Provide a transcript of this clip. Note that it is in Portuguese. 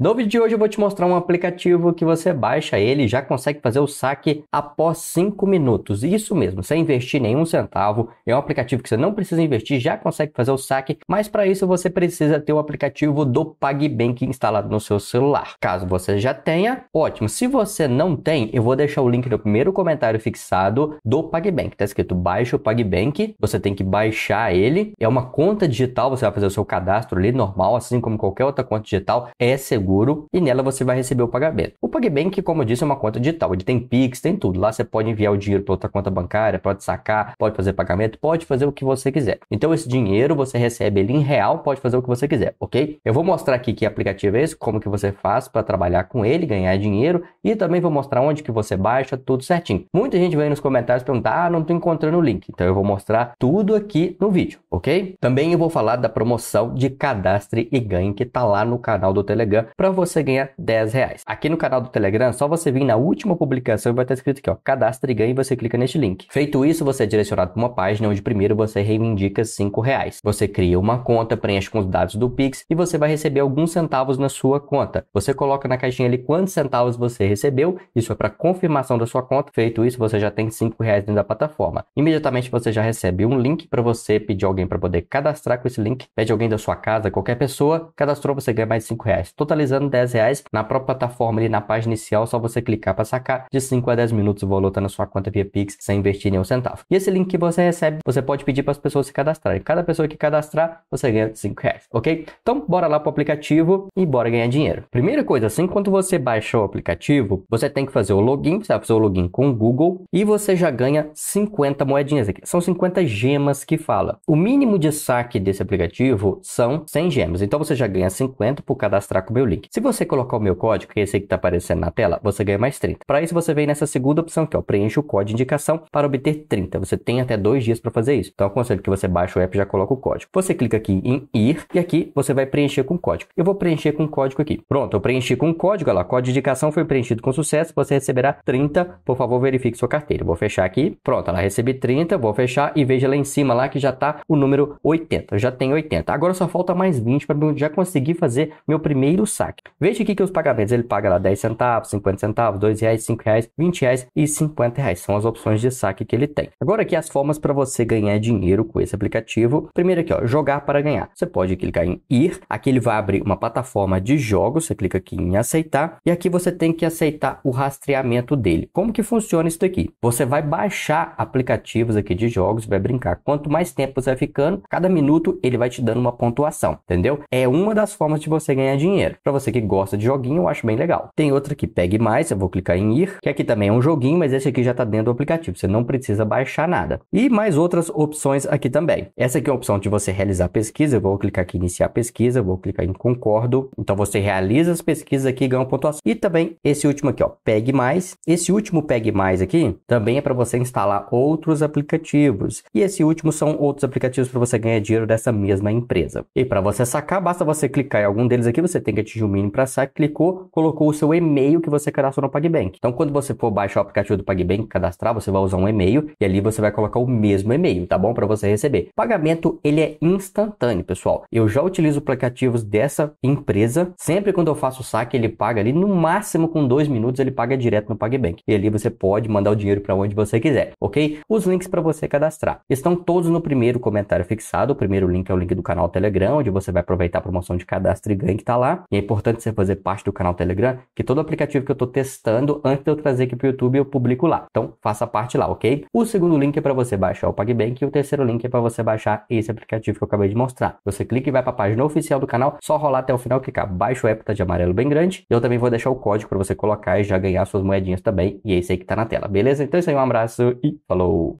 No vídeo de hoje eu vou te mostrar um aplicativo que você baixa ele e já consegue fazer o saque após 5 minutos. Isso mesmo, sem investir nenhum centavo. É um aplicativo que você não precisa investir, já consegue fazer o saque, mas para isso você precisa ter o aplicativo do PagBank instalado no seu celular. Caso você já tenha, ótimo. Se você não tem, eu vou deixar o link no primeiro comentário fixado do PagBank. Está escrito baixa o PagBank, você tem que baixar ele. É uma conta digital, você vai fazer o seu cadastro ali normal, assim como qualquer outra conta digital. É seguro seguro e nela você vai receber o pagamento. O PagBank, como eu disse, é uma conta digital. Ele tem Pix, tem tudo. Lá você pode enviar o dinheiro para outra conta bancária, pode sacar, pode fazer pagamento, pode fazer o que você quiser. Então esse dinheiro você recebe ele em real, pode fazer o que você quiser, ok? Eu vou mostrar aqui que aplicativo é esse, como que você faz para trabalhar com ele, ganhar dinheiro e também vou mostrar onde que você baixa, tudo certinho. Muita gente vem nos comentários perguntar, ah, não estou encontrando o link. Então eu vou mostrar tudo aqui no vídeo, ok? Também eu vou falar da promoção de cadastre e ganhe que tá lá no canal do Telegram para você ganhar 10 reais. Aqui no canal do Telegram, só você vir na última publicação e vai estar escrito aqui, ó, cadastre e ganhe, você clica neste link. Feito isso, você é direcionado para uma página onde primeiro você reivindica 5 reais. Você cria uma conta, preenche com os dados do Pix e você vai receber alguns centavos na sua conta. Você coloca na caixinha ali quantos centavos você recebeu, isso é para confirmação da sua conta. Feito isso, você já tem 5 reais dentro da plataforma. Imediatamente você já recebe um link para você pedir alguém para poder cadastrar com esse link. Pede alguém da sua casa, qualquer pessoa, cadastrou, você ganha mais 5 reais. Totalizando economizando 10 reais na própria plataforma ali na página inicial, só você clicar para sacar. De 5 a 10 minutos o valor está na sua conta via Pix sem investir nenhum centavo. E esse link que você recebe, você pode pedir para as pessoas se cadastrarem. Cada pessoa que cadastrar, você ganha 5 reais, ok? Então, bora lá para o aplicativo e bora ganhar dinheiro. Primeira coisa, assim, quando você baixa o aplicativo, você tem que fazer o login, você vai fazer o login com o Google e você já ganha 50 moedinhas aqui. São 50 gemas que fala. O mínimo de saque desse aplicativo são 100 gemas. Então, você já ganha 50 por cadastrar com o meu link link. Se você colocar o meu código, que é esse que está aparecendo na tela, você ganha mais 30. Para isso, você vem nessa segunda opção aqui, ó, preenche o código de indicação para obter 30. Você tem até dois dias para fazer isso. Então, aconselho que você baixe o app e já coloque o código. Você clica aqui em ir e aqui você vai preencher com o código. Eu vou preencher com o código aqui. Pronto, eu preenchi com o código, olha lá, código de indicação foi preenchido com sucesso, você receberá 30. Por favor, verifique sua carteira. Vou fechar aqui. Pronto, ela recebi 30, vou fechar e veja lá em cima lá que já está o número 80. Eu já tem 80. Agora só falta mais 20 para eu já conseguir fazer meu primeiro site saque. Veja aqui que os pagamentos ele paga lá 10 centavos, 50 centavos, 2 reais, 5 reais, 20 reais e 50 reais. São as opções de saque que ele tem. Agora aqui as formas para você ganhar dinheiro com esse aplicativo. Primeiro aqui, ó, jogar para ganhar. Você pode clicar em ir. Aqui ele vai abrir uma plataforma de jogos. Você clica aqui em aceitar e aqui você tem que aceitar o rastreamento dele. Como que funciona isso daqui? Você vai baixar aplicativos aqui de jogos, vai brincar. Quanto mais tempo você vai ficando, cada minuto ele vai te dando uma pontuação, entendeu? É uma das formas de você ganhar dinheiro. Para você que gosta de joguinho, eu acho bem legal. Tem outra que Pegue Mais, eu vou clicar em ir, que aqui também é um joguinho, mas esse aqui já está dentro do aplicativo, você não precisa baixar nada. E mais outras opções aqui também. Essa aqui é a opção de você realizar pesquisa, eu vou clicar aqui em iniciar pesquisa, vou clicar em concordo. Então você realiza as pesquisas aqui e ganha um pontuação. E também esse último aqui, ó, Pegue Mais. Esse último Pegue Mais aqui também é para você instalar outros aplicativos. E esse último são outros aplicativos para você ganhar dinheiro dessa mesma empresa. E para você sacar, basta você clicar em algum deles aqui, você tem que atingir de um mínimo para saque, clicou, colocou o seu e-mail que você cadastrou no PagBank. Então, quando você for baixar o aplicativo do PagBank, cadastrar, você vai usar um e-mail e ali você vai colocar o mesmo e-mail, tá bom? Para você receber. O pagamento, ele é instantâneo, pessoal. Eu já utilizo aplicativos dessa empresa. Sempre quando eu faço saque, ele paga ali, no máximo com dois minutos, ele paga direto no PagBank. E ali você pode mandar o dinheiro para onde você quiser, ok? Os links para você cadastrar estão todos no primeiro comentário fixado. O primeiro link é o link do canal Telegram, onde você vai aproveitar a promoção de cadastro e ganho que está lá. E aí, importante você fazer parte do canal Telegram, que todo aplicativo que eu estou testando, antes de eu trazer aqui para o YouTube, eu publico lá. Então, faça parte lá, ok? O segundo link é para você baixar o PagBank e o terceiro link é para você baixar esse aplicativo que eu acabei de mostrar. Você clica e vai para a página oficial do canal, só rolar até o final, clicar baixo o app tá de amarelo bem grande. Eu também vou deixar o código para você colocar e já ganhar suas moedinhas também. E é esse aí que tá na tela, beleza? Então é isso aí, um abraço e falou!